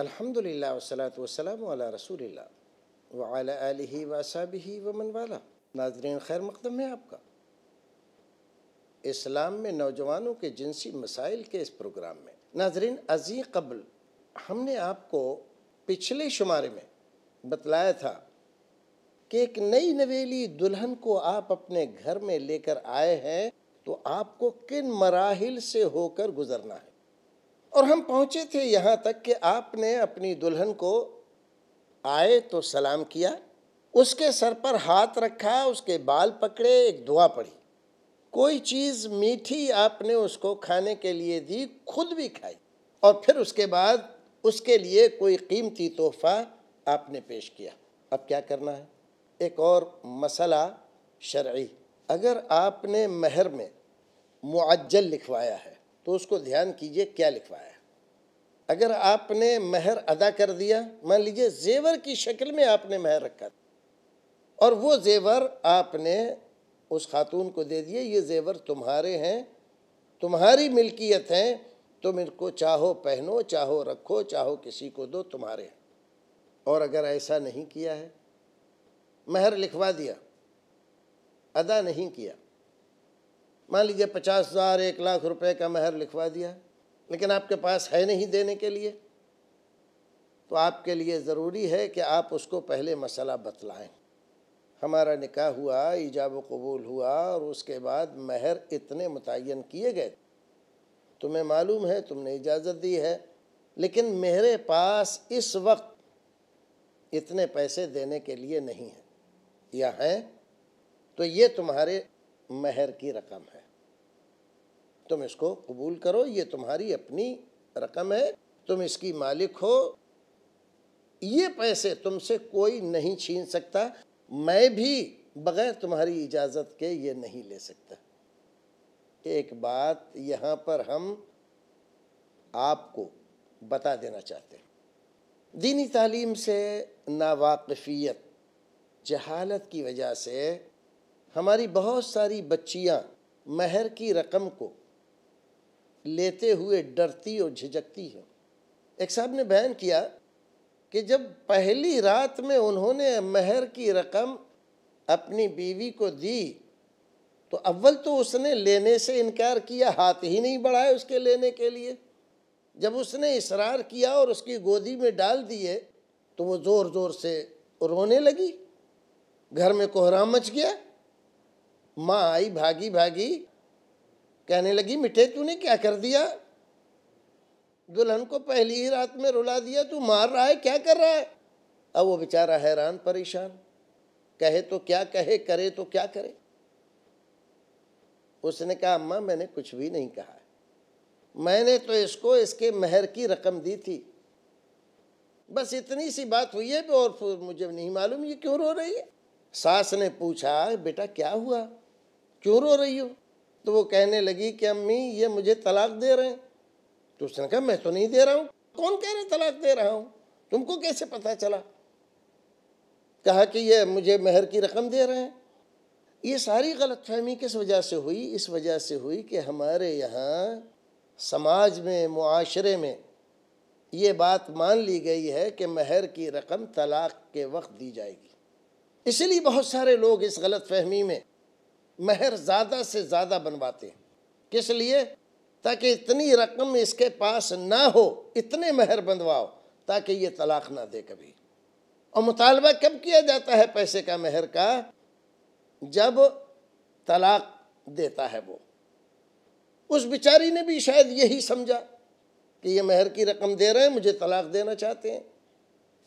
अलहमदिल्ला वसलात वसलाम वाला रसूलिल्ला वाला आलि वसाबी वमन वाला नाजरीन खैर मकदम है आपका इस्लाम में नौजवानों के जिनसी मसाइल के इस प्रोग्राम में नाजरीन अजी कबल हमने आपको पिछले शुमारे में बतलाया था कि एक नई नवेली दुल्हन को आप अपने घर में लेकर आए हैं तो आपको किन मराहल से होकर गुजरना है और हम पहुँचे थे यहाँ तक कि आपने अपनी दुल्हन को आए तो सलाम किया उसके सर पर हाथ रखा उसके बाल पकड़े एक दुआ पड़ी कोई चीज़ मीठी आपने उसको खाने के लिए दी खुद भी खाई और फिर उसके बाद उसके लिए कोई कीमती तोहफ़ा आपने पेश किया अब क्या करना है एक और मसला शर्य अगर आपने महर में मुआजल लिखवाया है तो उसको ध्यान कीजिए क्या लिखवाया अगर आपने महर अदा कर दिया मान लीजिए जेवर की शक्ल में आपने महर रखा और वो जेवर आपने उस खातून को दे दिए ये जेवर तुम्हारे हैं तुम्हारी मिल्कियत हैं तुम इनको चाहो पहनो चाहो रखो चाहो किसी को दो तुम्हारे हैं और अगर ऐसा नहीं किया है महर लिखवा दिया अदा नहीं किया मान लीजिए पचास हज़ार एक लाख रुपए का महर लिखवा दिया लेकिन आपके पास है नहीं देने के लिए तो आपके लिए ज़रूरी है कि आप उसको पहले मसला बतलाएं हमारा निकाह हुआ ईजाब कबूल हुआ और उसके बाद महर इतने मुतन किए गए तुम्हें मालूम है तुमने इजाज़त दी है लेकिन मेरे पास इस वक्त इतने पैसे देने के लिए नहीं है या हैं तो ये तुम्हारे महर की रकम है तुम इसको कबूल करो ये तुम्हारी अपनी रकम है तुम इसकी मालिक हो ये पैसे तुमसे कोई नहीं छीन सकता मैं भी बगैर तुम्हारी इजाज़त के ये नहीं ले सकता एक बात यहाँ पर हम आपको बता देना चाहते हैं दीनी तालीम से नावाकफियत जहालत की वजह से हमारी बहुत सारी बच्चियां महर की रकम को लेते हुए डरती और झिझकती हैं एक साहब ने बयान किया कि जब पहली रात में उन्होंने महर की रकम अपनी बीवी को दी तो अव्वल तो उसने लेने से इनकार किया हाथ ही नहीं बढ़ाए उसके लेने के लिए जब उसने इसरार किया और उसकी गोदी में डाल दिए तो वो ज़ोर ज़ोर से रोने लगी घर में कोहराम मच गया माँ आई भागी भागी कहने लगी मिठे तूने क्या कर दिया दुल्हन को पहली ही रात में रुला दिया तू मार रहा है क्या कर रहा है अब वो बेचारा हैरान परेशान कहे तो क्या कहे करे तो क्या करे उसने कहा अम्मा मैंने कुछ भी नहीं कहा मैंने तो इसको इसके महर की रकम दी थी बस इतनी सी बात हुई है और मुझे नहीं मालूम ये क्यों रो रही है सास ने पूछा बेटा क्या हुआ क्यों रो रही हो तो वो कहने लगी कि अम्मी ये मुझे तलाक दे रहे हैं तो उसने कहा मैं तो नहीं दे रहा हूँ कौन कह रहे तलाक दे रहा हूँ तुमको कैसे पता चला कहा कि ये मुझे मेहर की रकम दे रहे हैं ये सारी गलतफहमी किस वजह से हुई इस वजह से हुई कि हमारे यहाँ समाज में माशरे में ये बात मान ली गई है कि महर की रकम तलाक के वक्त दी जाएगी इसलिए बहुत सारे लोग इस गलत फहमी में महर ज़्यादा से ज़्यादा बनवाते हैं किस लिए ताकि इतनी रकम इसके पास ना हो इतने महर बनवाओ ताकि ये तलाक ना दे कभी और मुतालबा कब किया जाता है पैसे का महर का जब तलाक देता है वो उस बेचारी ने भी शायद यही समझा कि ये महर की रकम दे रहे हैं मुझे तलाक देना चाहते हैं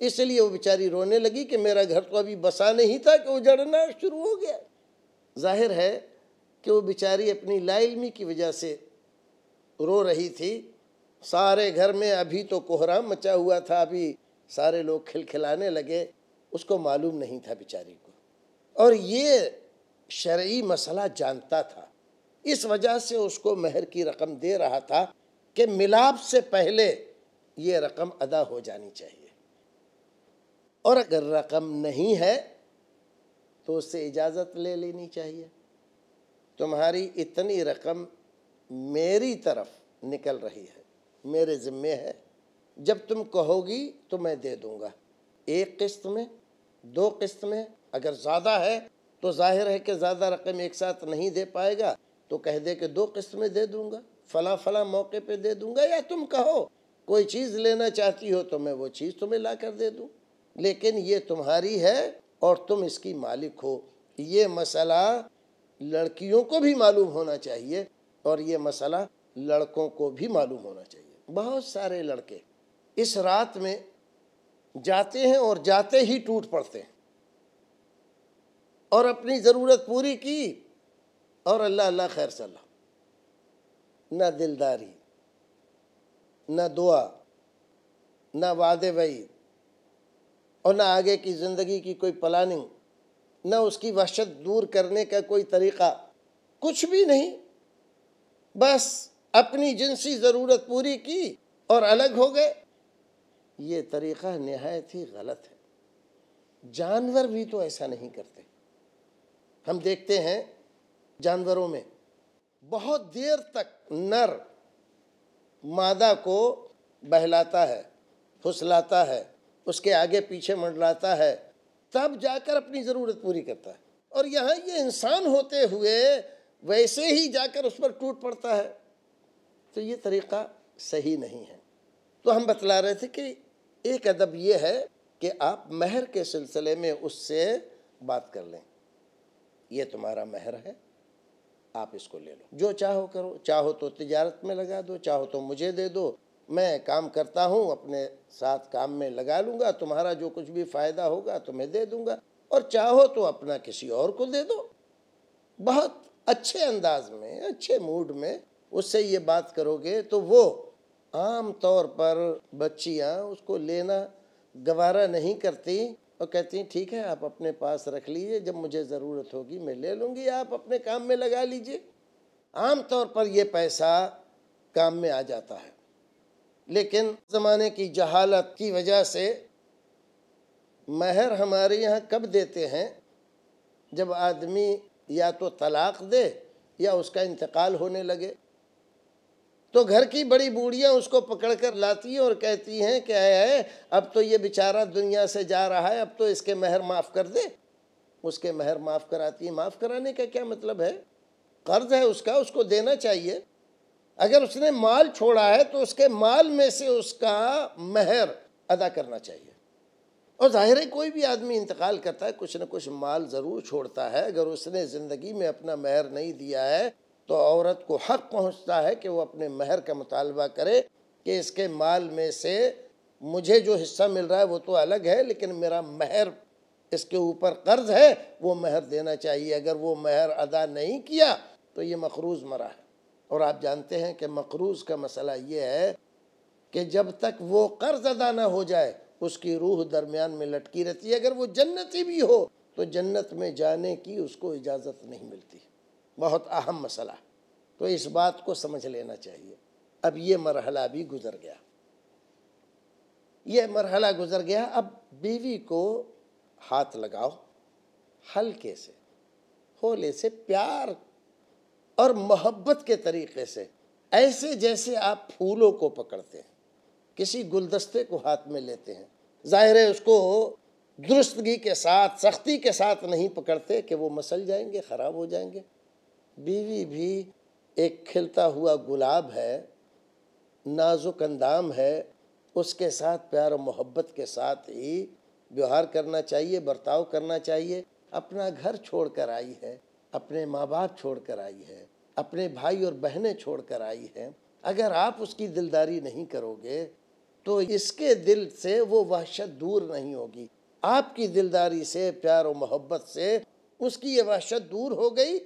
इसलिए वो बेचारी रोने लगी कि मेरा घर तो अभी बसा नहीं था कि उजड़ना शुरू हो गया जाहिर है कि वो बेचारी अपनी लाइलमी की वजह से रो रही थी सारे घर में अभी तो कोहराम मचा हुआ था अभी सारे लोग खिलखिलाने लगे उसको मालूम नहीं था बेचारी को और ये शर्य मसला जानता था इस वजह से उसको महर की रकम दे रहा था कि मिलाप से पहले ये रकम अदा हो जानी चाहिए और अगर रकम नहीं है तो उससे इजाज़त ले लेनी चाहिए तुम्हारी इतनी रकम मेरी तरफ निकल रही है मेरे ज़िम्मे है जब तुम कहोगी तो मैं दे दूँगा एक किस्त में दो किस्त में अगर ज़्यादा है तो जाहिर है कि ज़्यादा रकम एक साथ नहीं दे पाएगा तो कह दे कि दो किस्त में दे दूँगा फ़ला फ़ला मौके पे दे दूँगा या तुम कहो कोई चीज़ लेना चाहती हो तो मैं वो चीज़ तुम्हें ला कर दे दूँ लेकिन ये तुम्हारी है और तुम इसकी मालिक हो ये मसला लड़कियों को भी मालूम होना चाहिए और ये मसला लड़कों को भी मालूम होना चाहिए बहुत सारे लड़के इस रात में जाते हैं और जाते ही टूट पड़ते हैं और अपनी ज़रूरत पूरी की और अल्लाह अल्लाह खैर सलाह ना दिलदारी न दुआ ना वादे वईद और ना आगे की ज़िंदगी की कोई प्लानिंग ना उसकी वहशत दूर करने का कोई तरीक़ा कुछ भी नहीं बस अपनी जिनसी ज़रूरत पूरी की और अलग हो गए ये तरीक़ा नहायत ही गलत है जानवर भी तो ऐसा नहीं करते हम देखते हैं जानवरों में बहुत देर तक नर मादा को बहलाता है फुसलाता है उसके आगे पीछे मंडलाता है तब जाकर अपनी ज़रूरत पूरी करता है और यहाँ ये इंसान होते हुए वैसे ही जाकर उस पर टूट पड़ता है तो ये तरीक़ा सही नहीं है तो हम बतला रहे थे कि एक अदब ये है कि आप महर के सिलसिले में उससे बात कर लें ये तुम्हारा महर है आप इसको ले लो जो चाहो करो चाहो तो तिजारत में लगा दो चाहो तो मुझे दे दो मैं काम करता हूँ अपने साथ काम में लगा लूँगा तुम्हारा जो कुछ भी फ़ायदा होगा तो मैं दे दूँगा और चाहो तो अपना किसी और को दे दो बहुत अच्छे अंदाज में अच्छे मूड में उससे ये बात करोगे तो वो आम तौर पर बच्चियाँ उसको लेना गवारा नहीं करती और कहती ठीक है आप अपने पास रख लीजिए जब मुझे ज़रूरत होगी मैं ले लूँगी आप अपने काम में लगा लीजिए आम तौर पर ये पैसा काम में आ जाता है लेकिन ज़माने की जहालत की वजह से महर हमारे यहाँ कब देते हैं जब आदमी या तो तलाक दे या उसका इंतकाल होने लगे तो घर की बड़ी बूढ़ियाँ उसको पकड़ कर लाती हैं और कहती हैं कि आए अब तो ये बेचारा दुनिया से जा रहा है अब तो इसके महर माफ़ कर दे उसके महर माफ़ कराती है माफ़ कराने का क्या मतलब है कर्ज है उसका उसको देना चाहिए अगर उसने माल छोड़ा है तो उसके माल में से उसका महर अदा करना चाहिए और ज़ाहिर है कोई भी आदमी इंतकाल करता है कुछ ना कुछ माल ज़रूर छोड़ता है अगर उसने ज़िंदगी में अपना महर नहीं दिया है तो औरत को हक पहुंचता है कि वो अपने महर का मुतालबा करे कि इसके माल में से मुझे जो हिस्सा मिल रहा है वो तो अलग है लेकिन मेरा महर इसके ऊपर कर्ज है वो महर देना चाहिए अगर वो महर अदा नहीं किया तो ये मखरूज मरा है और आप जानते हैं कि मकरूज़ का मसला ये है कि जब तक वो कर्ज अदा ना हो जाए उसकी रूह दरमियान में लटकी रहती है अगर वो जन्नती भी हो तो जन्नत में जाने की उसको इजाज़त नहीं मिलती बहुत अहम मसला तो इस बात को समझ लेना चाहिए अब ये मरहला भी गुज़र गया यह मरहला गुज़र गया अब बीवी को हाथ लगाओ हल्के से होले से प्यार और मोहब्बत के तरीके से ऐसे जैसे आप फूलों को पकड़ते हैं किसी गुलदस्ते को हाथ में लेते हैं ज़ाहिर है उसको दुरुस्तगी के साथ सख्ती के साथ नहीं पकड़ते कि वो मसल जाएंगे ख़राब हो जाएंगे बीवी भी एक खिलता हुआ गुलाब है नाजुक अंदाम है उसके साथ प्यार और मोहब्बत के साथ ही व्यवहार करना चाहिए बर्ताव करना चाहिए अपना घर छोड़ कर आई है अपने माँ बाप छोड़ कर आई है अपने भाई और बहनें छोड़ कर आई है अगर आप उसकी दिलदारी नहीं करोगे तो इसके दिल से वो वहशत दूर नहीं होगी आपकी दिलदारी से प्यार और मोहब्बत से उसकी ये वहशत दूर हो गई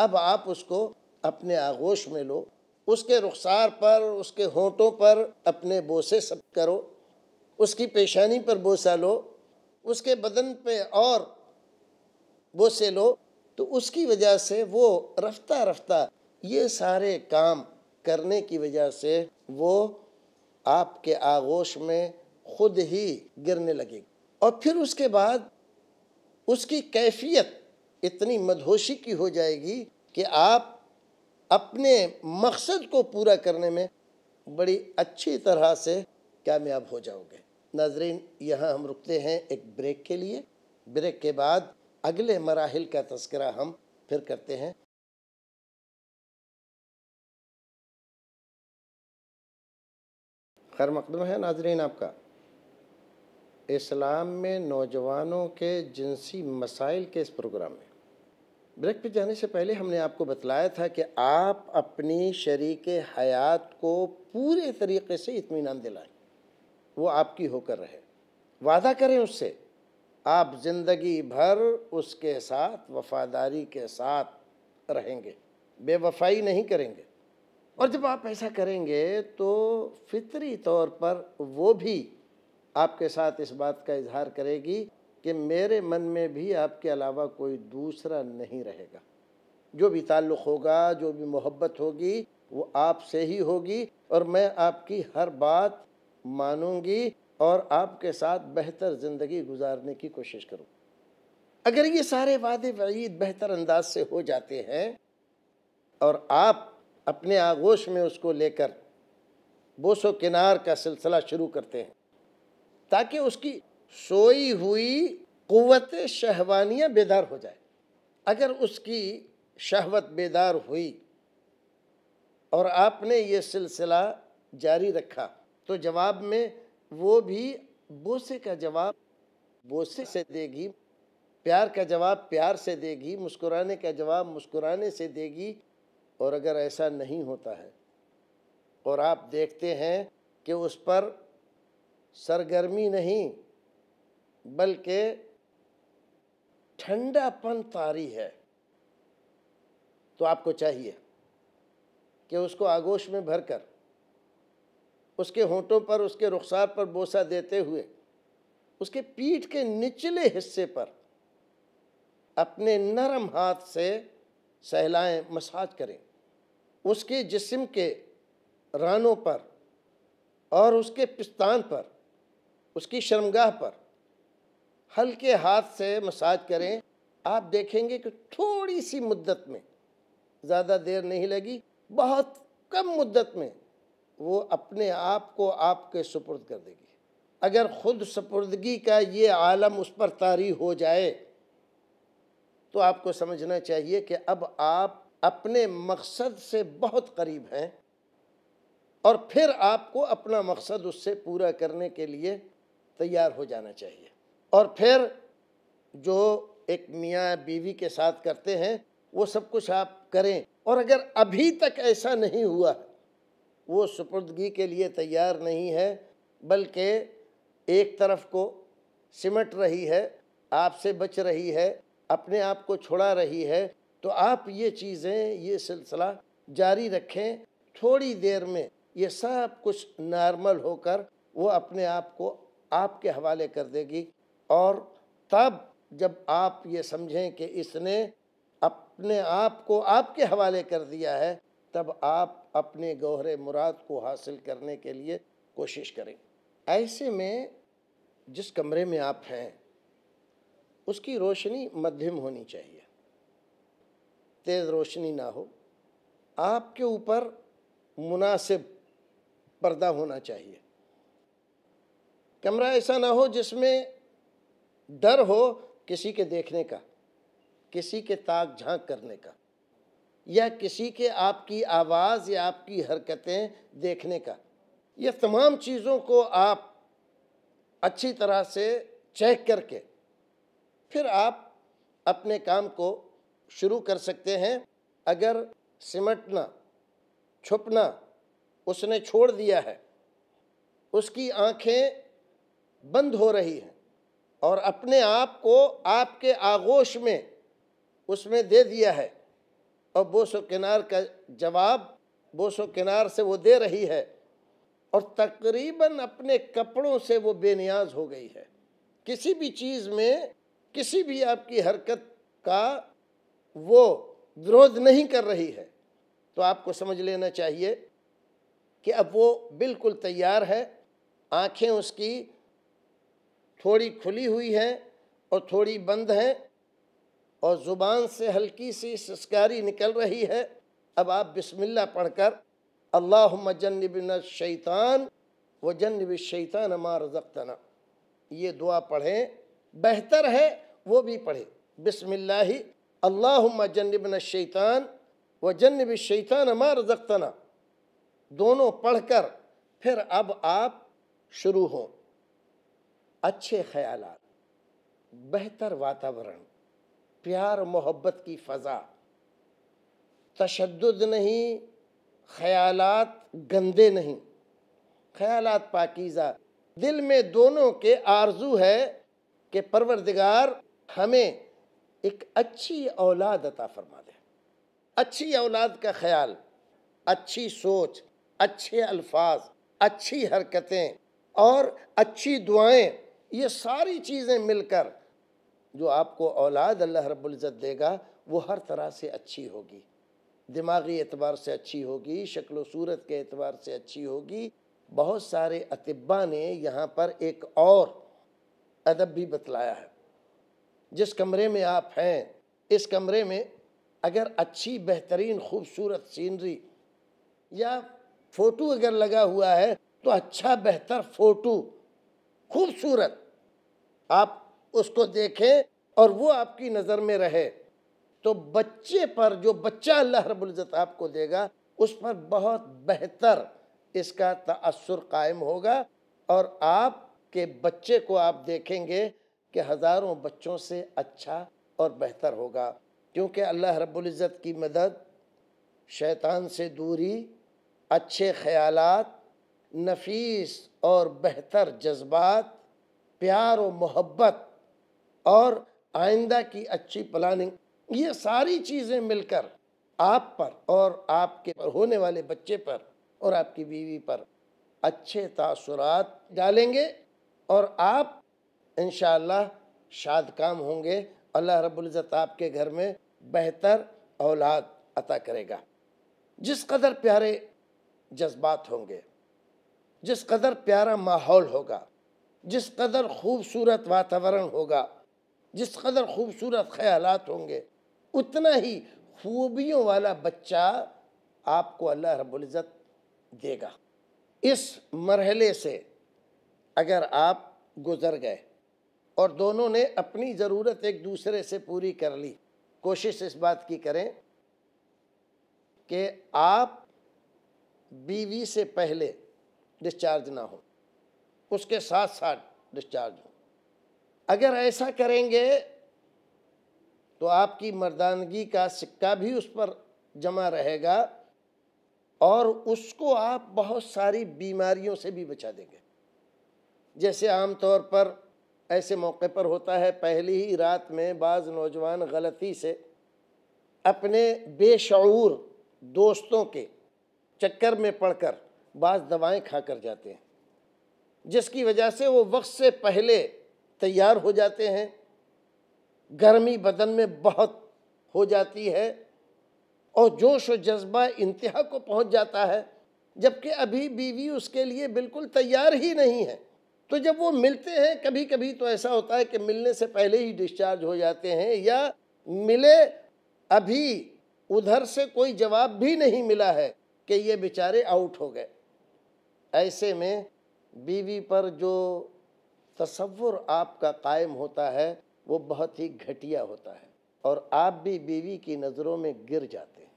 अब आप उसको अपने आगोश में लो उसके रुखसार पर उसके होंठों पर अपने बोसे सब करो उसकी पेशानी पर बोसा लो उसके बदन पे और बोसे लो तो उसकी वजह से वो रफ्ता रफ्ता ये सारे काम करने की वजह से वो आपके आगोश में खुद ही गिरने लगेगी और फिर उसके बाद उसकी कैफियत इतनी मदहोशी की हो जाएगी कि आप अपने मकसद को पूरा करने में बड़ी अच्छी तरह से कामयाब हो जाओगे नाजरीन यहाँ हम रुकते हैं एक ब्रेक के लिए ब्रेक के बाद अगले मराहल का तस्करा हम फिर करते हैं खैर मकदम है नाजरीन आपका इस्लाम में नौजवानों के जिनसी मसाइल के इस प्रोग्राम में ब्रेक पे जाने से पहले हमने आपको बतलाया था कि आप अपनी शरीक हयात को पूरे तरीके से इतमान दिलाएं वो आपकी होकर रहे वादा करें उससे आप ज़िंदगी भर उसके साथ वफादारी के साथ रहेंगे बेवफाई नहीं करेंगे और जब आप ऐसा करेंगे तो फितरी तौर पर वो भी आपके साथ इस बात का इजहार करेगी कि मेरे मन में भी आपके अलावा कोई दूसरा नहीं रहेगा जो भी ताल्लुक़ होगा जो भी मोहब्बत होगी वो आपसे ही होगी और मैं आपकी हर बात मानूंगी और आपके साथ बेहतर ज़िंदगी गुजारने की कोशिश करूँ अगर ये सारे वादे वईद बेहतर अंदाज से हो जाते हैं और आप अपने आगोश में उसको लेकर बोसो किनार का सिलसिला शुरू करते हैं ताकि उसकी सोई हुई क़वत शहवानियाँ बेदार हो जाए अगर उसकी शहवत बेदार हुई और आपने ये सिलसिला जारी रखा तो जवाब में वो भी बोसे का जवाब बोसे से देगी प्यार का जवाब प्यार से देगी मुस्कुराने का जवाब मुस्कुराने से देगी और अगर ऐसा नहीं होता है और आप देखते हैं कि उस पर सरगर्मी नहीं बल्कि ठंडापन तारी है तो आपको चाहिए कि उसको आगोश में भरकर उसके होठों पर उसके रुखसार पर बोसा देते हुए उसके पीठ के निचले हिस्से पर अपने नरम हाथ से सहलाएं मसाज करें उसके जिस्म के रानों पर और उसके पिस्तान पर उसकी शर्मगाह पर हल्के हाथ से मसाज करें आप देखेंगे कि थोड़ी सी मुद्दत में ज़्यादा देर नहीं लगी बहुत कम मुद्दत में वो अपने आप को आपके सुपुर्द कर देगी अगर ख़ुद सपुर्दगी का ये आलम उस पर तारी हो जाए तो आपको समझना चाहिए कि अब आप अपने मकसद से बहुत करीब हैं और फिर आपको अपना मकसद उससे पूरा करने के लिए तैयार हो जाना चाहिए और फिर जो एक मियाँ बीवी के साथ करते हैं वो सब कुछ आप करें और अगर अभी तक ऐसा नहीं हुआ वो सुपुर्दगी के लिए तैयार नहीं है बल्कि एक तरफ को सिमट रही है आपसे बच रही है अपने आप को छुड़ा रही है तो आप ये चीज़ें ये सिलसिला जारी रखें थोड़ी देर में ये सब कुछ नॉर्मल होकर वो अपने आप को आपके हवाले कर देगी और तब जब आप ये समझें कि इसने अपने आप को आपके हवाले कर दिया है तब आप अपने गहरे मुराद को हासिल करने के लिए कोशिश करें ऐसे में जिस कमरे में आप हैं उसकी रोशनी मध्यम होनी चाहिए तेज़ रोशनी ना हो आपके ऊपर मुनासिब पर्दा होना चाहिए कमरा ऐसा ना हो जिसमें डर हो किसी के देखने का किसी के ताक झांक करने का या किसी के आपकी आवाज़ या आपकी हरकतें देखने का ये तमाम चीज़ों को आप अच्छी तरह से चेक करके फिर आप अपने काम को शुरू कर सकते हैं अगर सिमटना छुपना उसने छोड़ दिया है उसकी आंखें बंद हो रही हैं और अपने आप को आपके आगोश में उसमें दे दिया है और बोसो किनार का जवाब बोसो किनार से वो दे रही है और तकरीबन अपने कपड़ों से वो बेनियाज हो गई है किसी भी चीज़ में किसी भी आपकी हरकत का वो विरोध नहीं कर रही है तो आपको समझ लेना चाहिए कि अब वो बिल्कुल तैयार है आंखें उसकी थोड़ी खुली हुई हैं और थोड़ी बंद हैं और ज़ुबान से हल्की सी सस्कारी निकल रही है अब आप बिस्मिल्लाह पढ़कर अल्लाह जन्नबिन शैतान व जन्नब शैतान अमार जख्तना ये दुआ पढ़ें बेहतर है वो भी पढ़ें ही अल्लाह जन्नबिन शैतान व जन्नब शैतान अमार जख्तना दोनों पढ़कर फिर अब आप शुरू हों अच्छे ख्याल बेहतर वातावरण प्यार मोहब्बत की फ़ज़ा तशद नहीं ख़यालात गंदे नहीं ख़यालात पाकिज़ा दिल में दोनों के आरजू है कि परवरदिगार हमें एक अच्छी औलाद अता फरमा दे अच्छी औलाद का ख्याल अच्छी सोच अच्छे अल्फाज अच्छी हरकतें और अच्छी दुआएं ये सारी चीज़ें मिलकर जो आपको औलाद अल्लाह रब्ज़त देगा वो हर तरह से अच्छी होगी दिमागी एतबार से अच्छी होगी शक्ल सूरत के एतबार से अच्छी होगी बहुत सारे अतिबा ने यहाँ पर एक और अदब भी बतलाया है जिस कमरे में आप हैं इस कमरे में अगर अच्छी बेहतरीन खूबसूरत सीनरी या फ़ोटो अगर लगा हुआ है तो अच्छा बेहतर फ़ोटो खूबसूरत आप उसको देखें और वो आपकी नज़र में रहे तो बच्चे पर जो बच्चा अल्लाह रबुल्ज़त आपको देगा उस पर बहुत बेहतर इसका तसर कायम होगा और आपके बच्चे को आप देखेंगे कि हज़ारों बच्चों से अच्छा और बेहतर होगा क्योंकि अल्लाह रबुल्ज़त की मदद शैतान से दूरी अच्छे ख्याल नफीस और बेहतर जज्बात प्यार और मोहब्बत और आइंदा की अच्छी प्लानिंग ये सारी चीज़ें मिलकर आप पर और आपके पर होने वाले बच्चे पर और आपकी बीवी पर अच्छे तासुरात डालेंगे और आप इन शाद काम होंगे अल्लाह रबुल्ज़त आपके घर में बेहतर औलाद अता करेगा जिस कदर प्यारे जज्बात होंगे जिस कदर प्यारा माहौल होगा जिस कदर खूबसूरत वातावरण होगा जिस कदर खूबसूरत ख्याल होंगे उतना ही खूबियों वाला बच्चा आपको अल्लाह रबुल्ज़त देगा इस मरहले से अगर आप गुज़र गए और दोनों ने अपनी ज़रूरत एक दूसरे से पूरी कर ली कोशिश इस बात की करें कि आप बीवी से पहले डिस्चार्ज ना हो उसके साथ साथ डिस्चार्ज हो अगर ऐसा करेंगे तो आपकी मर्दानगी का सिक्का भी उस पर जमा रहेगा और उसको आप बहुत सारी बीमारियों से भी बचा देंगे जैसे आम तौर पर ऐसे मौके पर होता है पहली ही रात में बाज़ नौजवान गलती से अपने बेशूर दोस्तों के चक्कर में पड़कर बाज़ दवाएं खा कर जाते हैं जिसकी वजह से वो वक्त से पहले तैयार हो जाते हैं गर्मी बदन में बहुत हो जाती है और जोश व जज्बा इंतहा को पहुंच जाता है जबकि अभी बीवी उसके लिए बिल्कुल तैयार ही नहीं है तो जब वो मिलते हैं कभी कभी तो ऐसा होता है कि मिलने से पहले ही डिस्चार्ज हो जाते हैं या मिले अभी उधर से कोई जवाब भी नहीं मिला है कि ये बेचारे आउट हो गए ऐसे में बीवी पर जो तस्वुर आपका कायम होता है वो बहुत ही घटिया होता है और आप भी बीवी की नज़रों में गिर जाते हैं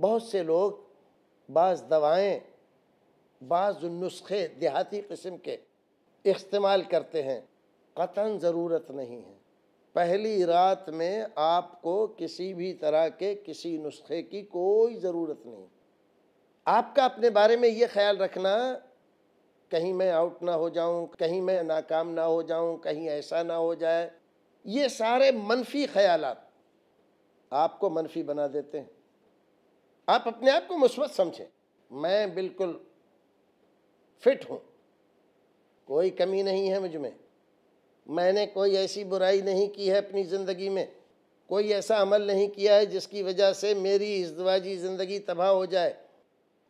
बहुत से लोग बाज़ दवाएँ बाज़ नुस्खे देहाती किस्म के इस्तेमाल करते हैं कतन ज़रूरत नहीं है पहली रात में आपको किसी भी तरह के किसी नुस्खे की कोई ज़रूरत नहीं आपका अपने बारे में ये ख्याल रखना कहीं मैं आउट ना हो जाऊं कहीं मैं नाकाम ना हो जाऊं कहीं ऐसा ना हो जाए ये सारे मनफी ख्याल आपको मनफी बना देते हैं आप अपने आप को मुस्बत समझें मैं बिल्कुल फिट हूँ कोई कमी नहीं है मुझ में मैंने कोई ऐसी बुराई नहीं की है अपनी ज़िंदगी में कोई ऐसा अमल नहीं किया है जिसकी वजह से मेरी इजवाजी ज़िंदगी तबाह हो जाए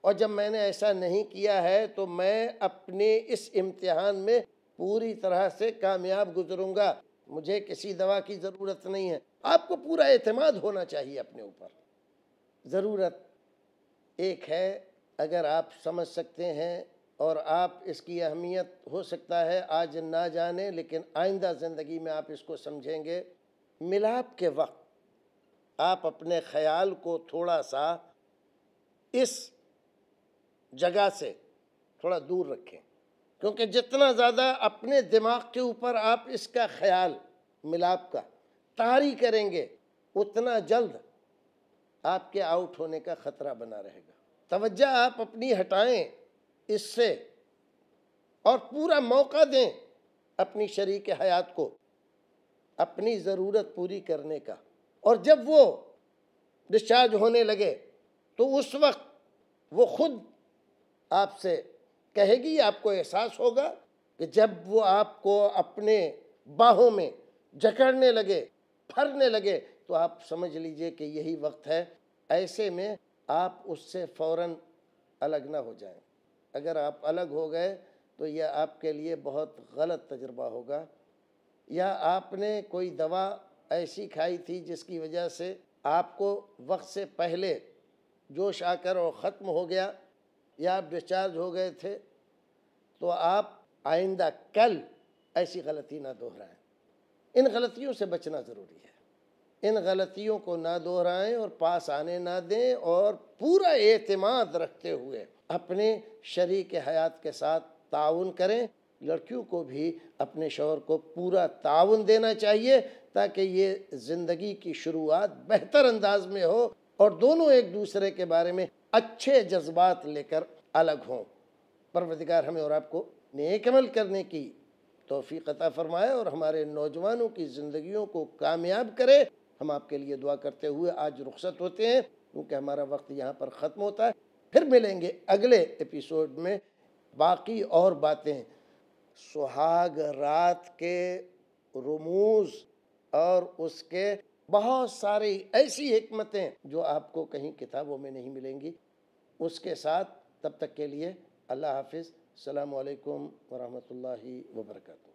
और जब मैंने ऐसा नहीं किया है तो मैं अपने इस इम्तिहान में पूरी तरह से कामयाब गुजरूंगा मुझे किसी दवा की ज़रूरत नहीं है आपको पूरा अतमाद होना चाहिए अपने ऊपर ज़रूरत एक है अगर आप समझ सकते हैं और आप इसकी अहमियत हो सकता है आज ना जाने लेकिन आइंदा ज़िंदगी में आप इसको समझेंगे मिलाप के वक्त आप अपने ख्याल को थोड़ा सा इस जगह से थोड़ा दूर रखें क्योंकि जितना ज़्यादा अपने दिमाग के ऊपर आप इसका ख्याल मिलाप का तारी करेंगे उतना जल्द आपके आउट होने का ख़तरा बना रहेगा तवज्जा आप अपनी हटाएं इससे और पूरा मौका दें अपनी शरीक हयात को अपनी ज़रूरत पूरी करने का और जब वो डिस्चार्ज होने लगे तो उस वक्त वो खुद आपसे कहेगी आपको एहसास होगा कि जब वो आपको अपने बाहों में जकड़ने लगे फरने लगे तो आप समझ लीजिए कि यही वक्त है ऐसे में आप उससे फ़ौर अलग ना हो जाएं। अगर आप अलग हो गए तो यह आपके लिए बहुत गलत तजर्बा होगा या आपने कोई दवा ऐसी खाई थी जिसकी वजह से आपको वक्त से पहले जोश आकर और ख़त्म हो गया या आप डिस्चार्ज हो गए थे तो आप आइंदा कल ऐसी गलती ना दोहराएं इन गलतियों से बचना ज़रूरी है इन गलतियों को ना दोहराएं और पास आने ना दें और पूरा एतमाद रखते हुए अपने शरीक हयात के साथ ताउन करें लड़कियों को भी अपने शोहर को पूरा ताउन देना चाहिए ताकि ये ज़िंदगी की शुरुआत बेहतर अंदाज में हो और दोनों एक दूसरे के बारे में अच्छे जज्बात लेकर अलग हों परवरदिगार हमें और आपको नेक अमल करने की तोफ़ी अता फरमाए और हमारे नौजवानों की ज़िंदगियों को कामयाब करे हम आपके लिए दुआ करते हुए आज रुख्सत होते हैं क्योंकि हमारा वक्त यहाँ पर ख़त्म होता है फिर मिलेंगे अगले एपिसोड में बाकी और बातें सुहाग रात के रमूज और उसके बहुत सारी ऐसी हमतें जो आपको कहीं किताबों में नहीं मिलेंगी उसके साथ तब तक के लिए अल्लाह हाफिज़ अल्लाम वरहमल वर्का